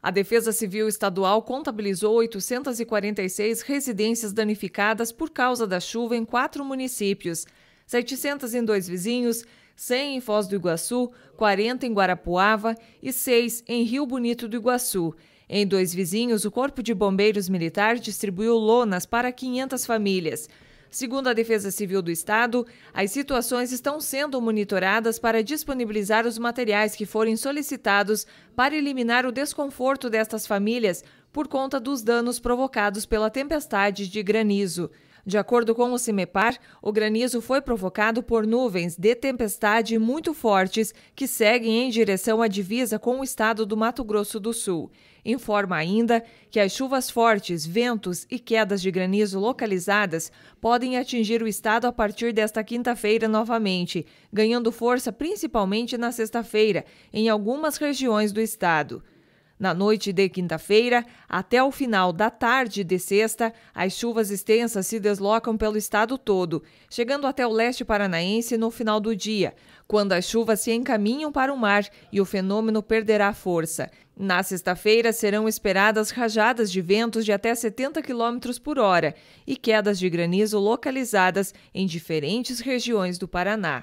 A Defesa Civil Estadual contabilizou 846 residências danificadas por causa da chuva em quatro municípios: 700 em dois vizinhos, 100 em Foz do Iguaçu, 40 em Guarapuava e 6 em Rio Bonito do Iguaçu. Em dois vizinhos, o Corpo de Bombeiros Militar distribuiu lonas para 500 famílias. Segundo a Defesa Civil do Estado, as situações estão sendo monitoradas para disponibilizar os materiais que forem solicitados para eliminar o desconforto destas famílias por conta dos danos provocados pela tempestade de granizo. De acordo com o CIMEPAR, o granizo foi provocado por nuvens de tempestade muito fortes que seguem em direção à divisa com o estado do Mato Grosso do Sul. Informa ainda que as chuvas fortes, ventos e quedas de granizo localizadas podem atingir o estado a partir desta quinta-feira novamente, ganhando força principalmente na sexta-feira, em algumas regiões do estado. Na noite de quinta-feira, até o final da tarde de sexta, as chuvas extensas se deslocam pelo estado todo, chegando até o leste paranaense no final do dia, quando as chuvas se encaminham para o mar e o fenômeno perderá força. Na sexta-feira, serão esperadas rajadas de ventos de até 70 km por hora e quedas de granizo localizadas em diferentes regiões do Paraná.